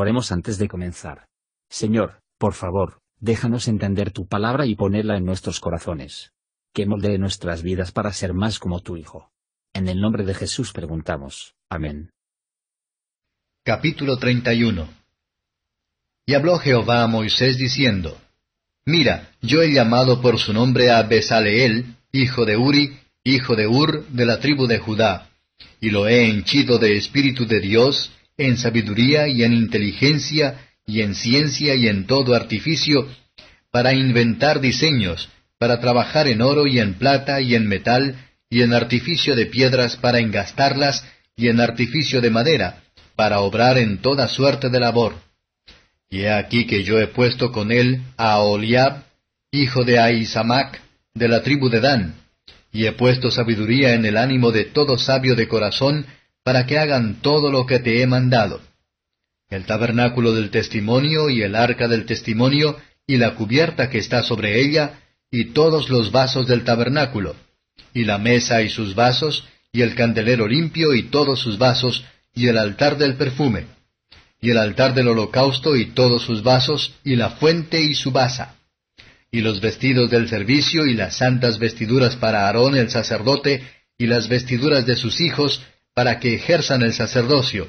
Oremos antes de comenzar. Señor, por favor, déjanos entender tu palabra y ponerla en nuestros corazones. Que moldee nuestras vidas para ser más como tu Hijo. En el nombre de Jesús preguntamos. Amén. Capítulo 31 Y habló Jehová a Moisés diciendo, Mira, yo he llamado por su nombre a Besaleel, hijo de Uri, hijo de Ur, de la tribu de Judá, y lo he henchido de espíritu de Dios, en sabiduría y en inteligencia y en ciencia y en todo artificio, para inventar diseños, para trabajar en oro y en plata y en metal y en artificio de piedras para engastarlas y en artificio de madera, para obrar en toda suerte de labor. Y he aquí que yo he puesto con él a Oliab, hijo de Aizamac, de la tribu de Dan, y he puesto sabiduría en el ánimo de todo sabio de corazón, para que hagan todo lo que te he mandado. El tabernáculo del testimonio y el arca del testimonio y la cubierta que está sobre ella y todos los vasos del tabernáculo, y la mesa y sus vasos, y el candelero limpio y todos sus vasos, y el altar del perfume, y el altar del holocausto y todos sus vasos, y la fuente y su basa, y los vestidos del servicio y las santas vestiduras para Aarón el sacerdote, y las vestiduras de sus hijos, para que ejerzan el sacerdocio,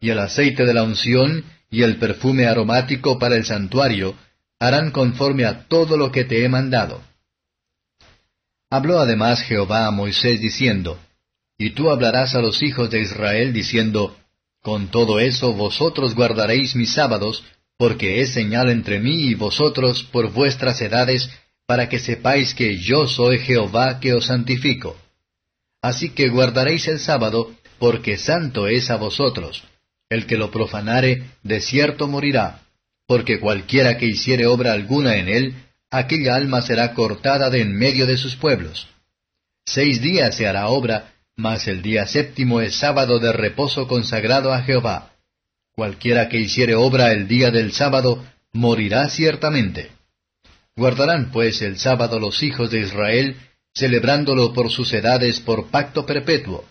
y el aceite de la unción y el perfume aromático para el santuario harán conforme a todo lo que te he mandado. Habló además Jehová a Moisés diciendo, Y tú hablarás a los hijos de Israel diciendo, Con todo eso vosotros guardaréis mis sábados, porque es señal entre mí y vosotros por vuestras edades, para que sepáis que yo soy Jehová que os santifico. Así que guardaréis el sábado, porque santo es a vosotros. El que lo profanare, de cierto morirá, porque cualquiera que hiciere obra alguna en él, aquella alma será cortada de en medio de sus pueblos. Seis días se hará obra, mas el día séptimo es sábado de reposo consagrado a Jehová. Cualquiera que hiciere obra el día del sábado, morirá ciertamente. Guardarán pues el sábado los hijos de Israel, celebrándolo por sus edades por pacto perpetuo.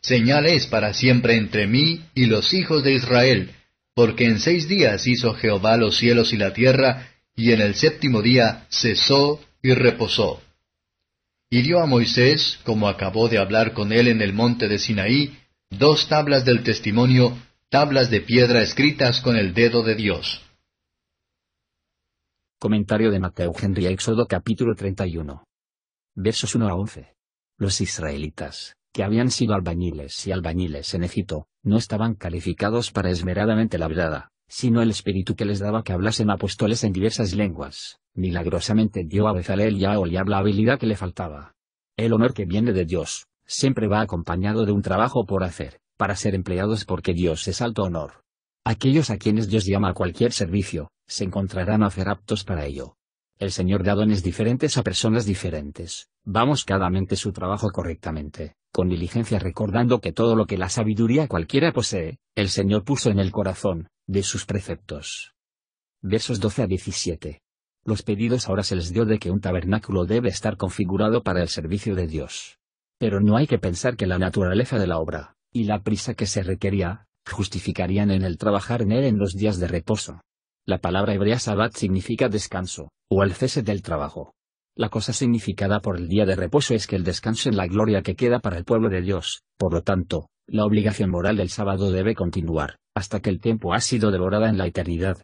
Señal es para siempre entre mí y los hijos de Israel, porque en seis días hizo Jehová los cielos y la tierra, y en el séptimo día cesó y reposó. Y dio a Moisés, como acabó de hablar con él en el monte de Sinaí, dos tablas del testimonio, tablas de piedra escritas con el dedo de Dios. Comentario de Mateo Henry Éxodo capítulo 31 versos 1 a 11. Los israelitas, que habían sido albañiles y albañiles en Egipto, no estaban calificados para esmeradamente la sino el espíritu que les daba que hablasen apóstoles en diversas lenguas. Milagrosamente dio a Bezalel y a Oliab la habilidad que le faltaba. El honor que viene de Dios, siempre va acompañado de un trabajo por hacer, para ser empleados porque Dios es alto honor. Aquellos a quienes Dios llama a cualquier servicio, se encontrarán a ser aptos para ello. El Señor da dones diferentes a personas diferentes. Vamos cada mente su trabajo correctamente, con diligencia recordando que todo lo que la sabiduría cualquiera posee, el Señor puso en el corazón, de sus preceptos. Versos 12 a 17. Los pedidos ahora se les dio de que un tabernáculo debe estar configurado para el servicio de Dios. Pero no hay que pensar que la naturaleza de la obra, y la prisa que se requería, justificarían en el trabajar en él en los días de reposo. La palabra hebrea Sabbat significa descanso, o el cese del trabajo. La cosa significada por el día de reposo es que el descanso en la gloria que queda para el pueblo de Dios, por lo tanto, la obligación moral del sábado debe continuar, hasta que el tiempo ha sido devorada en la eternidad.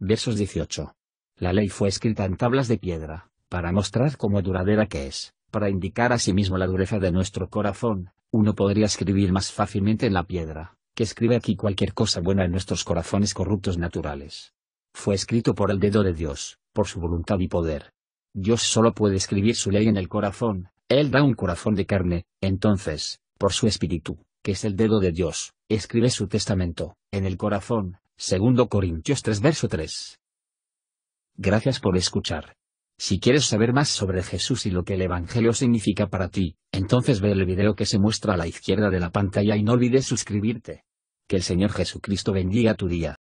Versos 18. La ley fue escrita en tablas de piedra, para mostrar cómo duradera que es, para indicar asimismo la dureza de nuestro corazón, uno podría escribir más fácilmente en la piedra, que escribe aquí cualquier cosa buena en nuestros corazones corruptos naturales fue escrito por el dedo de Dios, por su voluntad y poder. Dios solo puede escribir su ley en el corazón, Él da un corazón de carne, entonces, por su espíritu, que es el dedo de Dios, escribe su testamento, en el corazón, 2 Corintios 3 verso 3. Gracias por escuchar. Si quieres saber más sobre Jesús y lo que el Evangelio significa para ti, entonces ve el video que se muestra a la izquierda de la pantalla y no olvides suscribirte. Que el Señor Jesucristo bendiga tu día.